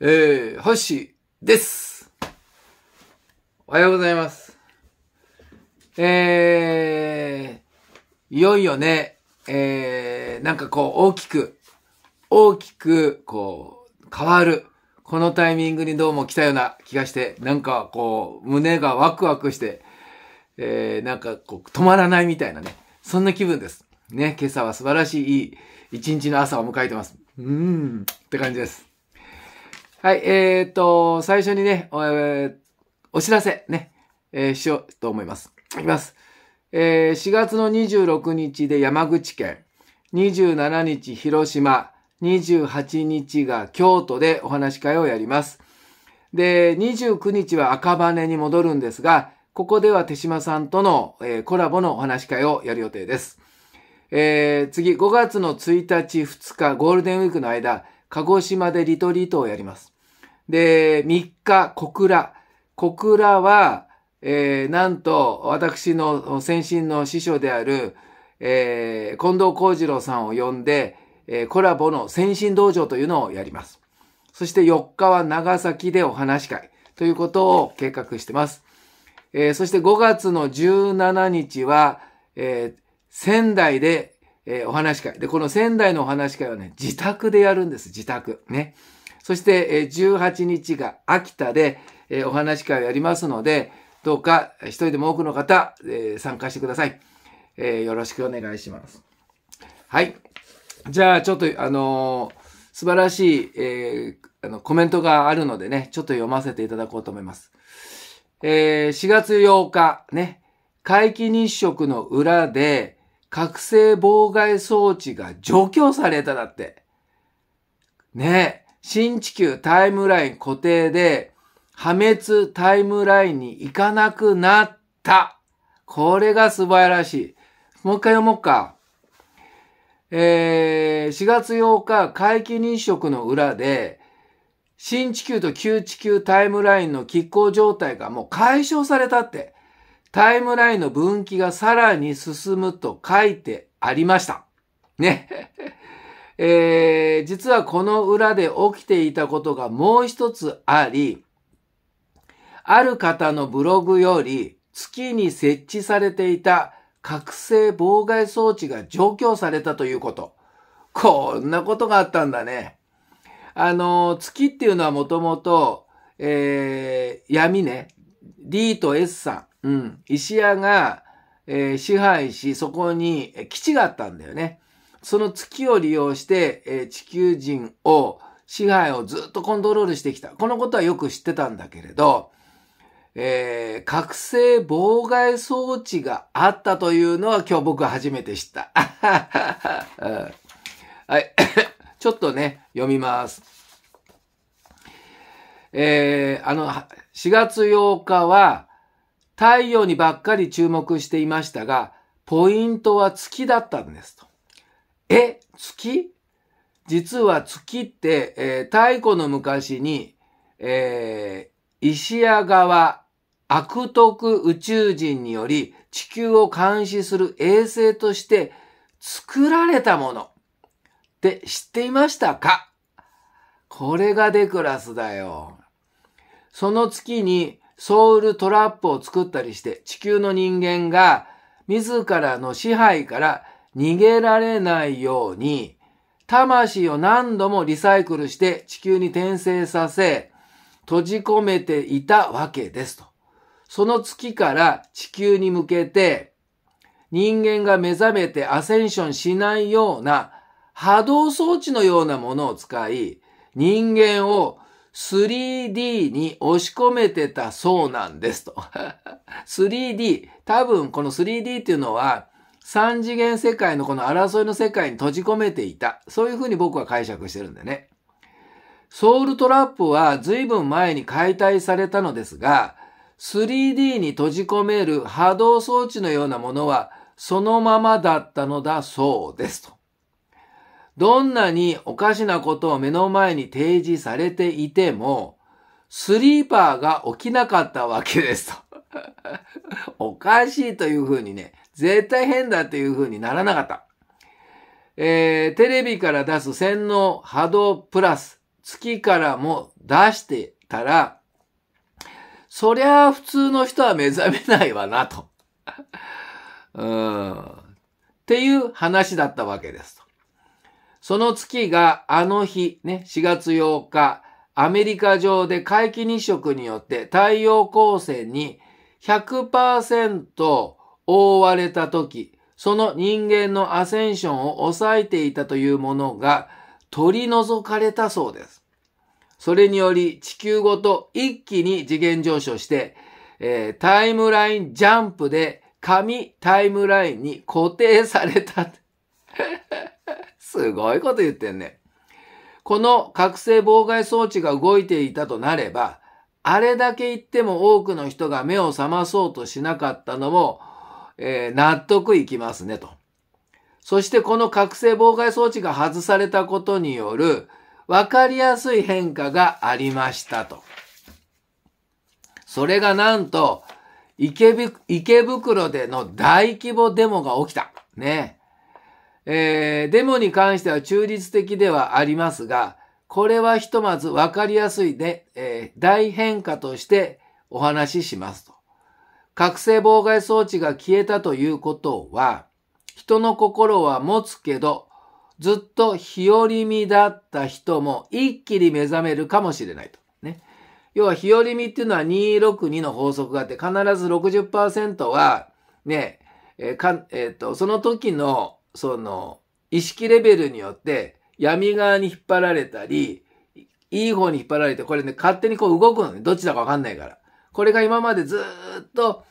えー、星です。おはようございます。えー、いよいよね、えー、なんかこう大きく、大きくこう変わる。このタイミングにどうも来たような気がして、なんかこう胸がワクワクして、えー、なんかこう止まらないみたいなね、そんな気分です。ね、今朝は素晴らしい一日の朝を迎えてます。うーん、って感じです。はい、えー、っと、最初にね、えー、お知らせね、えー、しようと思います。いきます。えー、4月の26日で山口県、27日広島、28日が京都でお話会をやります。で、29日は赤羽に戻るんですが、ここでは手島さんとの、えー、コラボのお話会をやる予定です。えー、次、5月の1日、2日、ゴールデンウィークの間、鹿児島でリトリートをやります。で、3日、小倉。小倉は、えー、なんと、私の先進の師匠である、えー、近藤幸次郎さんを呼んで、えー、コラボの先進道場というのをやります。そして4日は長崎でお話会ということを計画してます。えー、そして5月の17日は、えー、仙台で、えー、お話会。で、この仙台のお話会はね、自宅でやるんです、自宅。ね。そして、え18日が秋田で、えお話会をやりますので、どうか一人でも多くの方、え参加してください、えよろしくお願いします。はい。じゃあ、ちょっと、あの素晴らしい、えー、あのコメントがあるのでね、ちょっと読ませていただこうと思います。えー、4月8日、ね、皆既日食の裏で、覚醒妨害装置が除去されただって。ね新地球タイムライン固定で破滅タイムラインに行かなくなった。これが素晴らしい。もう一回読もうか。えー、4月8日、皆既日食の裏で、新地球と旧地球タイムラインの拮抗状態がもう解消されたって、タイムラインの分岐がさらに進むと書いてありました。ね。えー、実はこの裏で起きていたことがもう一つあり、ある方のブログより月に設置されていた覚醒妨害装置が除去されたということ。こんなことがあったんだね。あの、月っていうのはもともと、えー、闇ね。D と S さん。うん。石屋が、えー、支配し、そこに基地があったんだよね。その月を利用して、え地球人を支配をずっとコントロールしてきた。このことはよく知ってたんだけれど、えー、覚醒妨害装置があったというのは今日僕初めて知った。はい。ちょっとね、読みます。えー、あの、4月8日は太陽にばっかり注目していましたが、ポイントは月だったんですと。え月実は月って、えー、太古の昔に、えー、石屋川悪徳宇宙人により地球を監視する衛星として作られたものって知っていましたかこれがデクラスだよ。その月にソウルトラップを作ったりして地球の人間が自らの支配から逃げられないように、魂を何度もリサイクルして地球に転生させ、閉じ込めていたわけですと。その月から地球に向けて、人間が目覚めてアセンションしないような波動装置のようなものを使い、人間を 3D に押し込めてたそうなんですと。3D。多分この 3D っていうのは三次元世界のこの争いの世界に閉じ込めていた。そういうふうに僕は解釈してるんだよね。ソウルトラップは随分前に解体されたのですが、3D に閉じ込める波動装置のようなものはそのままだったのだそうですと。どんなにおかしなことを目の前に提示されていても、スリーパーが起きなかったわけですと。おかしいというふうにね、絶対変だっていう風にならなかった。えー、テレビから出す洗脳波動プラス月からも出してたら、そりゃ普通の人は目覚めないわなと。うん。っていう話だったわけですと。その月があの日、ね、4月8日、アメリカ上で皆既日食によって太陽光線に100%覆われた時、その人間のアセンションを抑えていたというものが取り除かれたそうです。それにより地球ごと一気に次元上昇して、えー、タイムラインジャンプで紙タイムラインに固定された。すごいこと言ってんね。この覚醒妨害装置が動いていたとなれば、あれだけ言っても多くの人が目を覚まそうとしなかったのも、えー、納得いきますねと。そしてこの覚醒妨害装置が外されたことによる分かりやすい変化がありましたと。それがなんと池袋での大規模デモが起きた。ね。えー、デモに関しては中立的ではありますが、これはひとまず分かりやすいで、えー、大変化としてお話ししますと。覚醒妨害装置が消えたということは、人の心は持つけど、ずっと日和見だった人も一気に目覚めるかもしれないと。ね。要は日和見っていうのは262の法則があって、必ず60%は、ね、えー、かえー、っと、その時の、その、意識レベルによって闇側に引っ張られたり、いい方に引っ張られて、これね、勝手にこう動くのね。どっちだかわかんないから。これが今までずっと、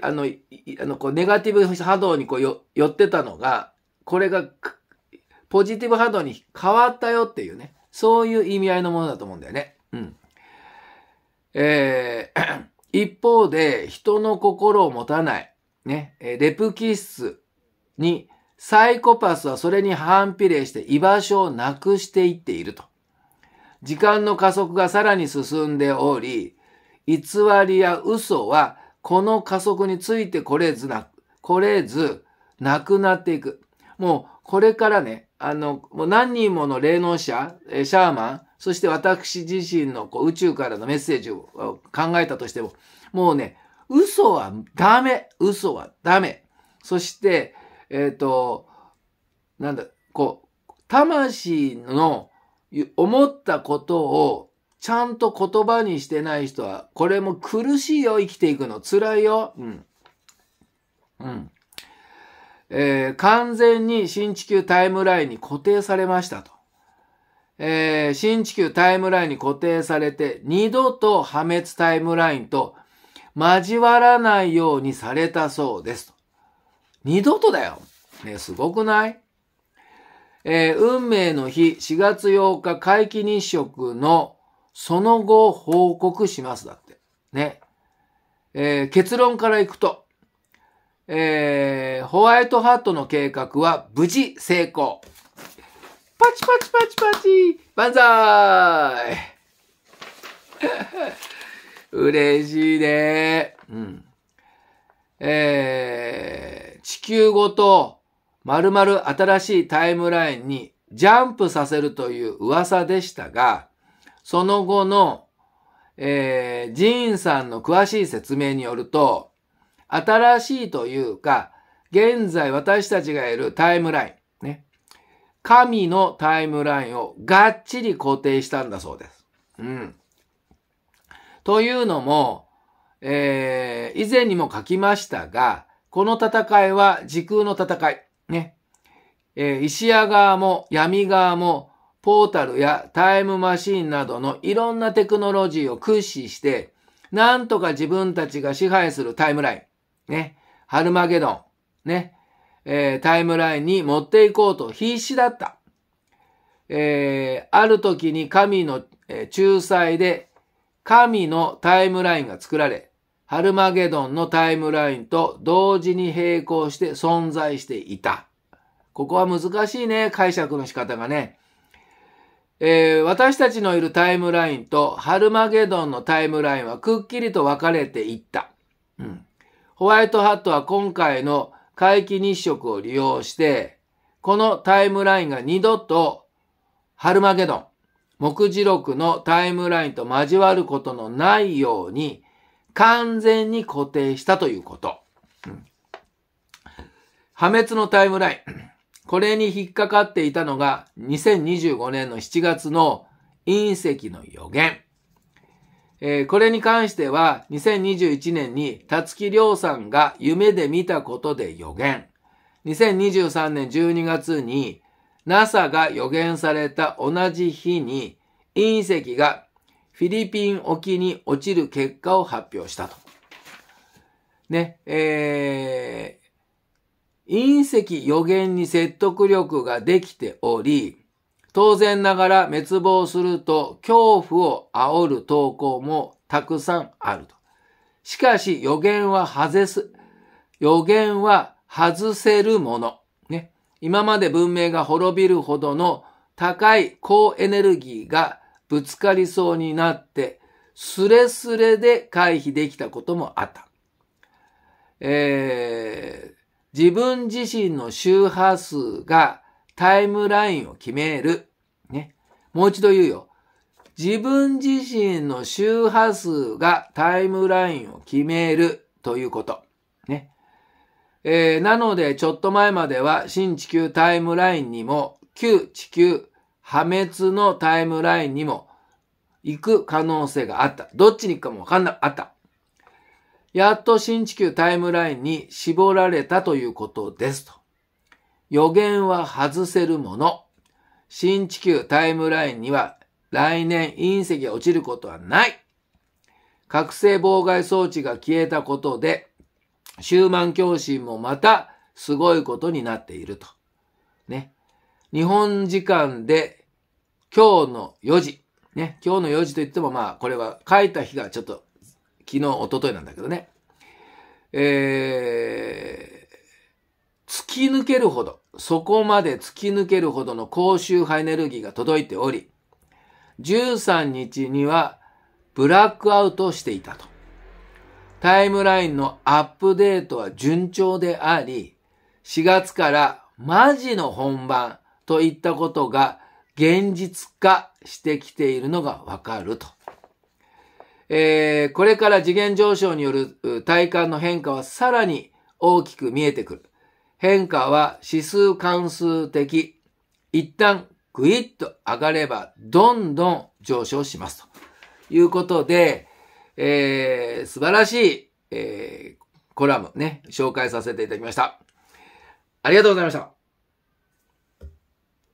あの、あのこうネガティブ波動にこう寄ってたのが、これがポジティブ波動に変わったよっていうね、そういう意味合いのものだと思うんだよね。うん。えー、一方で人の心を持たない、ね、レプキッスにサイコパスはそれに反比例して居場所をなくしていっていると。時間の加速がさらに進んでおり、偽りや嘘はこの加速についてこれずな、これずなくなっていく。もうこれからね、あの、もう何人もの霊能者、シャーマン、そして私自身のこう宇宙からのメッセージを考えたとしても、もうね、嘘はダメ嘘はダメそして、えっ、ー、と、なんだ、こう、魂の思ったことをちゃんと言葉にしてない人は、これも苦しいよ、生きていくの。辛いよ。うん。うん。えー、完全に新地球タイムラインに固定されましたと。えー、新地球タイムラインに固定されて、二度と破滅タイムラインと交わらないようにされたそうですと。二度とだよ。ね、すごくないえー、運命の日、4月8日、皆既日食のその後報告します。だって。ね。えー、結論からいくと、えー、ホワイトハットの計画は無事成功。パチパチパチパチ万歳 嬉しいね。うん。えー、地球ごと丸々新しいタイムラインにジャンプさせるという噂でしたが、その後の、えー、ジーンさんの詳しい説明によると、新しいというか、現在私たちがいるタイムライン、ね。神のタイムラインをがっちり固定したんだそうです。うん。というのも、えー、以前にも書きましたが、この戦いは時空の戦い。ね。えー、石屋側も闇側もポータルやタイムマシンなどのいろんなテクノロジーを駆使して、なんとか自分たちが支配するタイムライン、ね、ハルマゲドン、ね、えー、タイムラインに持っていこうと必死だった。えー、ある時に神の、えー、仲裁で神のタイムラインが作られ、ハルマゲドンのタイムラインと同時に並行して存在していた。ここは難しいね、解釈の仕方がね。えー、私たちのいるタイムラインとハルマゲドンのタイムラインはくっきりと分かれていった。うん、ホワイトハットは今回の皆既日食を利用して、このタイムラインが二度とハルマゲドン、目次録のタイムラインと交わることのないように完全に固定したということ。うん、破滅のタイムライン。これに引っかかっていたのが2025年の7月の隕石の予言。えー、これに関しては2021年に辰木亮さんが夢で見たことで予言。2023年12月に NASA が予言された同じ日に隕石がフィリピン沖に落ちる結果を発表したと。ね、え隕石予言に説得力ができており、当然ながら滅亡すると恐怖を煽る投稿もたくさんあると。しかし予言は外す、予言は外せるもの。ね。今まで文明が滅びるほどの高い高エネルギーがぶつかりそうになって、スレスレで回避できたこともあった。えー、自分自身の周波数がタイムラインを決める。ね。もう一度言うよ。自分自身の周波数がタイムラインを決めるということ。ね。えー、なので、ちょっと前までは新地球タイムラインにも、旧地球破滅のタイムラインにも行く可能性があった。どっちに行くかもわかんなかった。やっと新地球タイムラインに絞られたということですと。予言は外せるもの。新地球タイムラインには来年隕石が落ちることはない。覚醒妨害装置が消えたことで、シューマン教心もまたすごいことになっていると。ね。日本時間で今日の4時、ね、今日の4時といってもまあこれは書いた日がちょっと昨日、おとといなんだけどね。えー、突き抜けるほど、そこまで突き抜けるほどの高周波エネルギーが届いており、13日にはブラックアウトしていたと。タイムラインのアップデートは順調であり、4月からマジの本番といったことが現実化してきているのがわかると。えー、これから次元上昇による体感の変化はさらに大きく見えてくる。変化は指数関数的。一旦グイッと上がればどんどん上昇しますということで、えー、素晴らしい、えー、コラムね、紹介させていただきました。ありがとうございました。